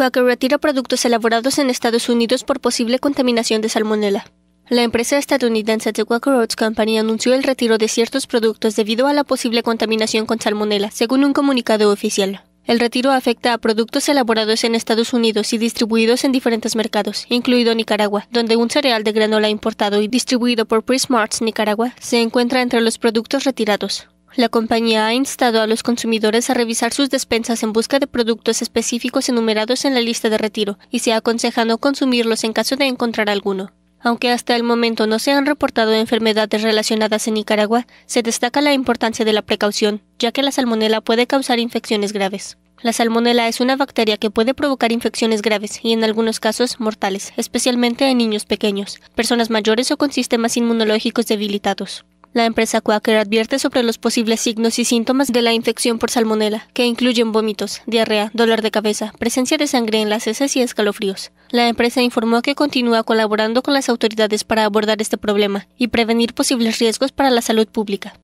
Quaker retira productos elaborados en Estados Unidos por posible contaminación de salmonela. La empresa estadounidense The Quaker Oats Company anunció el retiro de ciertos productos debido a la posible contaminación con salmonela, según un comunicado oficial. El retiro afecta a productos elaborados en Estados Unidos y distribuidos en diferentes mercados, incluido Nicaragua, donde un cereal de granola importado y distribuido por Prismarts Nicaragua se encuentra entre los productos retirados la compañía ha instado a los consumidores a revisar sus despensas en busca de productos específicos enumerados en la lista de retiro y se aconseja no consumirlos en caso de encontrar alguno. Aunque hasta el momento no se han reportado enfermedades relacionadas en Nicaragua, se destaca la importancia de la precaución, ya que la salmonela puede causar infecciones graves. La salmonela es una bacteria que puede provocar infecciones graves y en algunos casos mortales, especialmente en niños pequeños, personas mayores o con sistemas inmunológicos debilitados. La empresa Quaker advierte sobre los posibles signos y síntomas de la infección por salmonela, que incluyen vómitos, diarrea, dolor de cabeza, presencia de sangre en las heces y escalofríos. La empresa informó que continúa colaborando con las autoridades para abordar este problema y prevenir posibles riesgos para la salud pública.